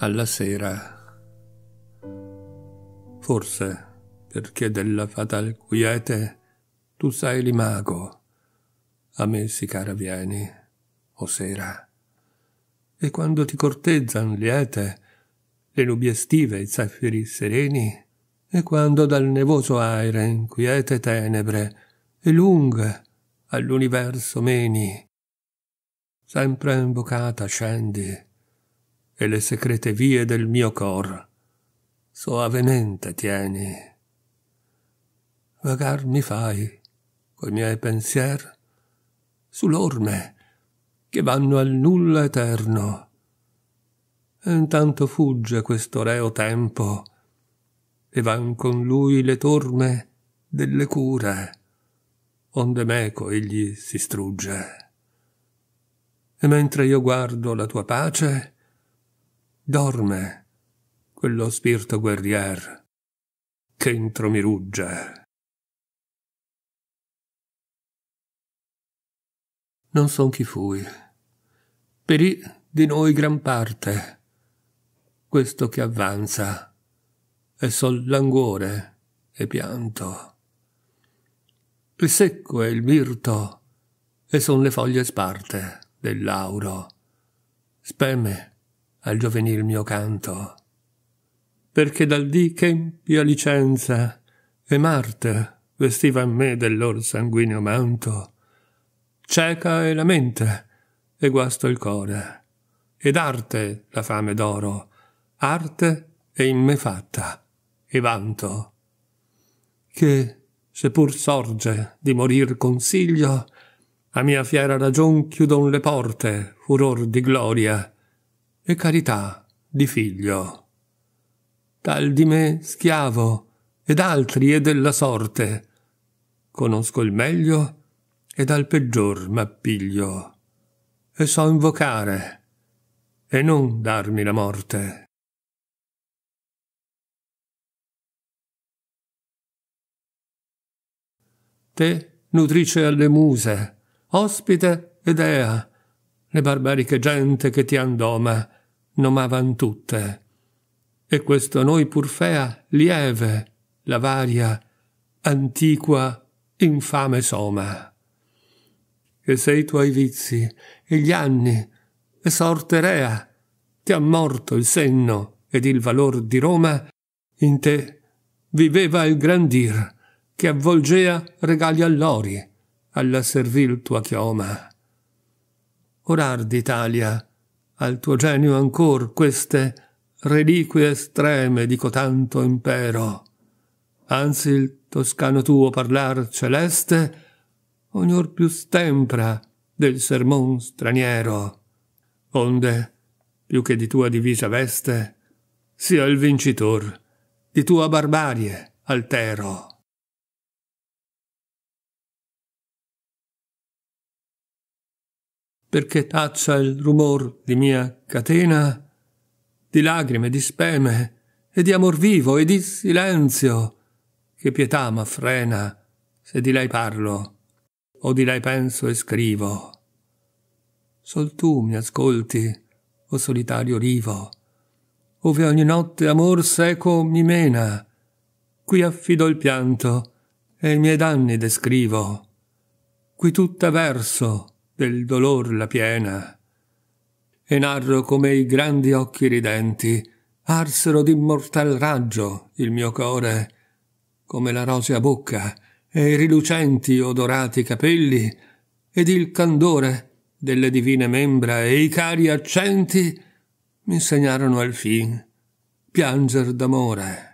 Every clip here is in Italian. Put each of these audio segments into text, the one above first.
alla sera. Forse perché della fatal quiete tu sei l'imago, a me si cara vieni, o sera. E quando ti corteggian liete le nubi estive e i zaffiri sereni, e quando dal nevoso aere inquiete tenebre e lunghe all'universo meni, sempre invocata scendi, e le secrete vie del mio cor. Soavemente tieni. Vagar mi fai, coi miei pensier, sull'orme, che vanno al nulla eterno. E intanto fugge questo reo tempo, e van con lui le torme delle cure, onde meco egli si strugge. E mentre io guardo la tua pace, dorme quello spirito guerrier che intro mi rugge. Non son chi fui, perì di noi gran parte, questo che avanza, e sol languore e pianto. Il secco è il mirto, e son le foglie sparte del lauro. Speme al giovenil mio canto. Perché dal dì che empia licenza e Marte vestiva a me del lor sanguigno manto, cieca è la mente e guasto il core, ed arte la fame d'oro, arte è in me fatta e vanto. Che, se pur sorge di morir consiglio, a mia fiera ragion chiudon le porte, furor di gloria, e carità di figlio. Tal di me schiavo ed altri e della sorte. Conosco il meglio e dal peggior m'appiglio. E so invocare e non darmi la morte. Te, nutrice alle muse, ospite e dea, le barbariche gente che ti andoma, nomavan tutte. E questo noi purfea lieve, la varia, antiqua, infame soma. E se i tuoi vizi e gli anni e sorte rea ti ha morto il senno ed il valor di Roma, in te viveva il grandir che avvolgea regali all'ori alla servil tua chioma. Orar d'Italia al tuo genio ancor queste reliquie estreme di cotanto impero. Anzi il toscano tuo parlar celeste ognor più stempra del sermon straniero, onde, più che di tua divisa veste, sia il vincitor di tua barbarie altero. perché taccia il rumor di mia catena, di lagrime, di speme, e di amor vivo e di silenzio, che pietà m'affrena se di lei parlo o di lei penso e scrivo. Sol tu mi ascolti, o solitario rivo, ove ogni notte amor seco mi mena, qui affido il pianto e i miei danni descrivo, qui tutta verso, del dolor la piena. E narro come i grandi occhi ridenti arsero d'immortal raggio il mio core, come la rosea bocca e i rilucenti odorati capelli ed il candore delle divine membra e i cari accenti mi insegnarono al fin pianger d'amore.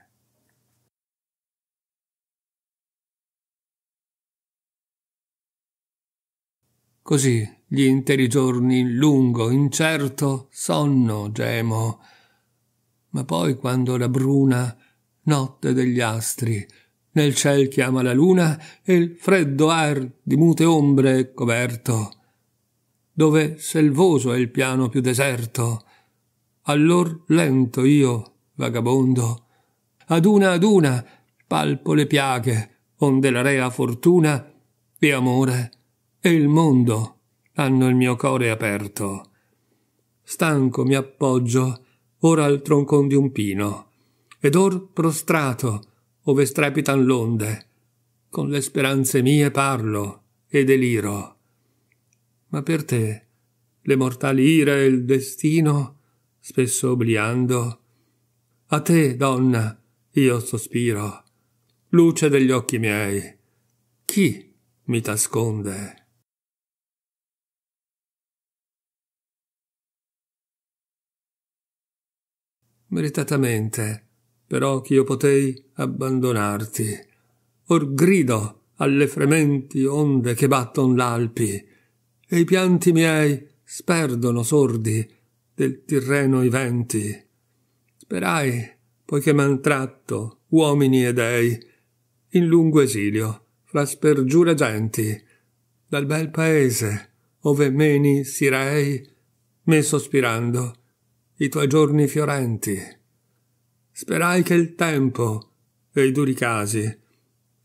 Così gli interi giorni in lungo, incerto sonno gemo. Ma poi quando la bruna notte degli astri nel ciel chiama la luna e il freddo ar di mute ombre è coperto, dove selvoso è il piano più deserto, allor lento io, vagabondo, ad una ad una palpo le piaghe, onde la rea fortuna e amore e il mondo hanno il mio cuore aperto. Stanco mi appoggio, ora al troncon di un pino, ed or prostrato, ove strepitan l'onde, con le speranze mie parlo e deliro. Ma per te, le mortali ire e il destino, spesso obliando, a te, donna, io sospiro, luce degli occhi miei, chi mi t'asconde? meritatamente, però ch'io potei abbandonarti. Or grido alle frementi onde che batton l'Alpi, e i pianti miei sperdono sordi del Tirreno i venti. Sperai, poiché m'han tratto uomini e dei, in lungo esilio, fra spergiure genti, dal bel paese, ove meni sirei, me sospirando, i tuoi giorni fiorenti. Sperai che il tempo e i duri casi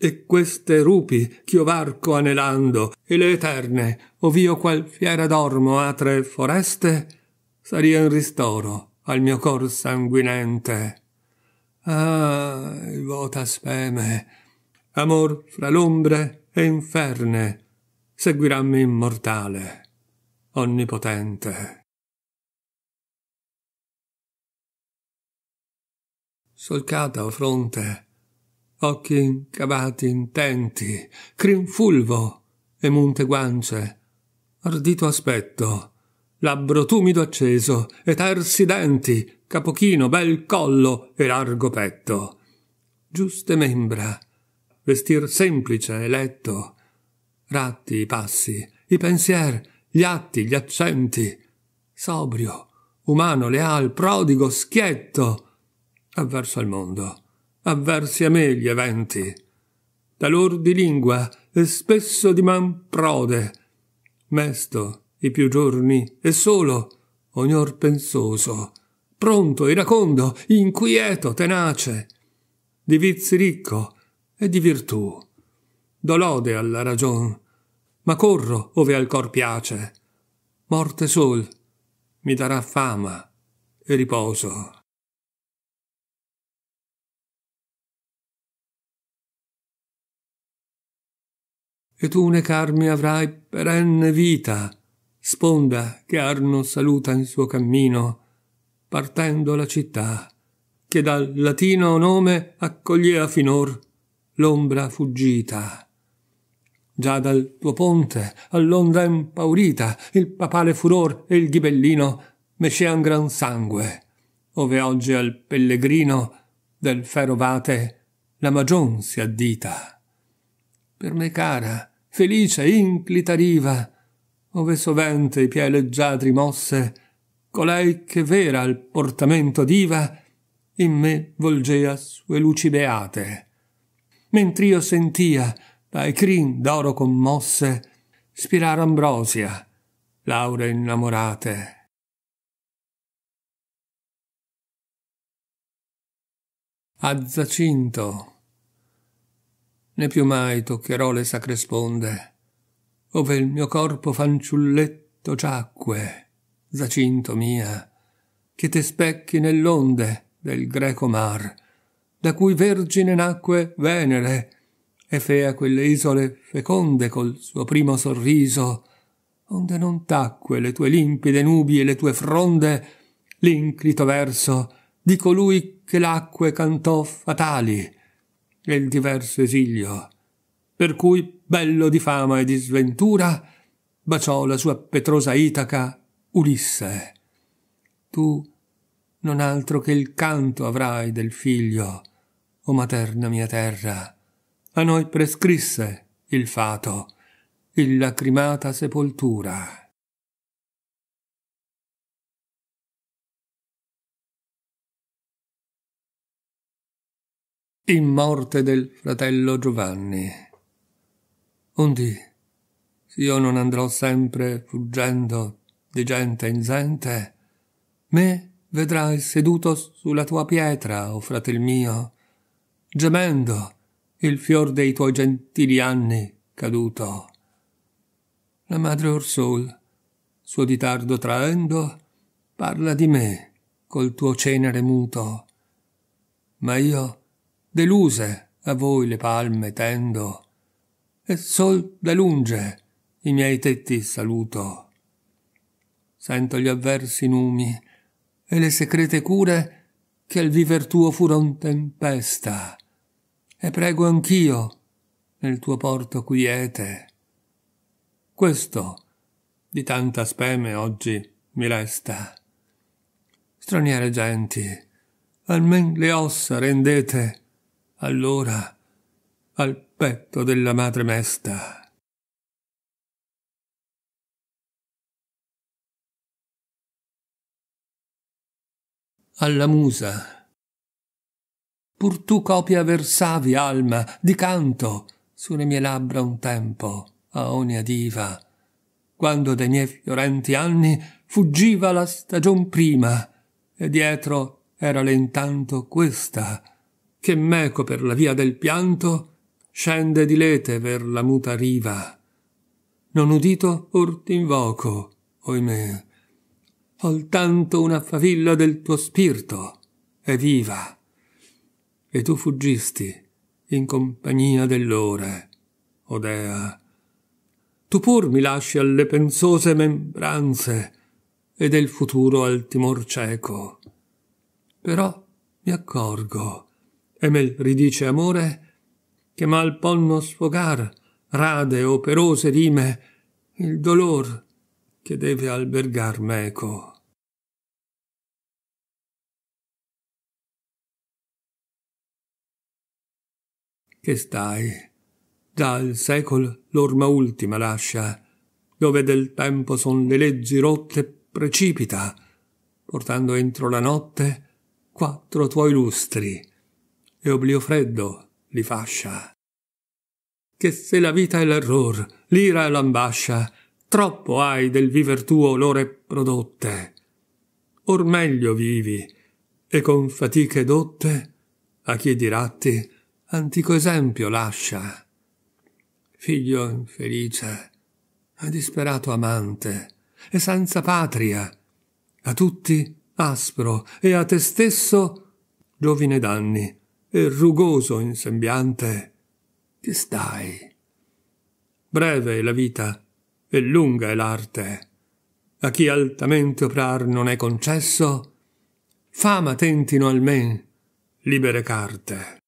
e queste rupi ch'io varco anelando e le eterne ov'io qual fiera dormo a tre foreste sarien ristoro al mio cor sanguinente. Ah, vota speme, amor fra l'ombre e inferne, seguirammi immortale, onnipotente. solcata o fronte, occhi incavati intenti, crin fulvo e munte guance, ardito aspetto, labbro tumido acceso e tersi denti, capochino, bel collo e largo petto. Giuste membra, vestir semplice e letto, ratti i passi, i pensier, gli atti, gli accenti, sobrio, umano, leal, prodigo, schietto, avverso al mondo, avversi a me gli eventi. Da lor di lingua e spesso di man prode, mesto i più giorni e solo, ognor pensoso, pronto, iracondo, inquieto, tenace, di vizi ricco e di virtù. Do lode alla ragion, ma corro ove al cor piace. Morte sol mi darà fama e riposo. e tu ne carmi avrai perenne vita. Sponda che Arno saluta in suo cammino, partendo la città, che dal latino nome accogliea finor l'ombra fuggita. Già dal tuo ponte, all'onda impaurita, il papale furor e il ghibellino mescean gran sangue, ove oggi al pellegrino del ferovate la magion si addita. Per me cara, felice inclita riva, ove sovente i piè leggiadri mosse, colei che vera al portamento diva, in me volgea sue luci beate. Mentr'io sentia, dai crin d'oro commosse, spirar ambrosia, laure innamorate. A Zacinto né più mai toccherò le sacre sponde, ove il mio corpo fanciulletto giacque, Zacinto mia, che te specchi nell'onde del greco mar, da cui vergine nacque Venere, e fea quelle isole feconde col suo primo sorriso, onde non tacque le tue limpide nubi e le tue fronde, l'inclito verso di colui che l'acque cantò fatali, e il diverso esilio, per cui, bello di fama e di sventura, baciò la sua petrosa Itaca Ulisse. Tu non altro che il canto avrai del figlio, o materna mia terra. A noi prescrisse il fato, il lacrimata sepoltura. in morte del fratello Giovanni. Undi, io non andrò sempre fuggendo di gente in gente, me vedrai seduto sulla tua pietra, o oh fratel mio, gemendo il fior dei tuoi gentili anni caduto. La madre Orsol, suo ditardo traendo, parla di me col tuo cenere muto, ma io deluse a voi le palme tendo, e sol da lunge i miei tetti saluto. Sento gli avversi numi e le secrete cure che al viver tuo furon tempesta, e prego anch'io nel tuo porto quiete. Questo di tanta speme oggi mi resta. Straniere genti, almen le ossa rendete allora al petto della madre mesta. alla musa. Pur tu copia versavi, alma, di canto, sulle mie labbra un tempo, aonia diva, quando dai miei fiorenti anni fuggiva la stagion prima, e dietro era l'intanto questa, che meco per la via del pianto scende di lete ver la muta riva. Non udito or t'invoco, oimè, soltanto una favilla del tuo spirito è viva. E tu fuggisti in compagnia dell'ore, Odea. Tu pur mi lasci alle pensose membranze e del futuro al timor cieco. Però mi accorgo e mel ridice amore, che mal ponno sfogar, rade operose rime, il dolor che deve albergar meco. Che stai? Già il secol l'orma ultima lascia, dove del tempo son le leggi rotte precipita, portando entro la notte quattro tuoi lustri e oblio freddo li fascia. Che se la vita è l'error, l'ira è l'ambascia, troppo hai del viver tuo l'ore prodotte. Or meglio vivi, e con fatiche dotte, a chi diratti, antico esempio lascia. Figlio infelice, a disperato amante, e senza patria, a tutti aspro e a te stesso giovine danni, e rugoso in sembiante, che stai. Breve è la vita e lunga è l'arte. A chi altamente oprar non è concesso, fama tentino almen libere carte.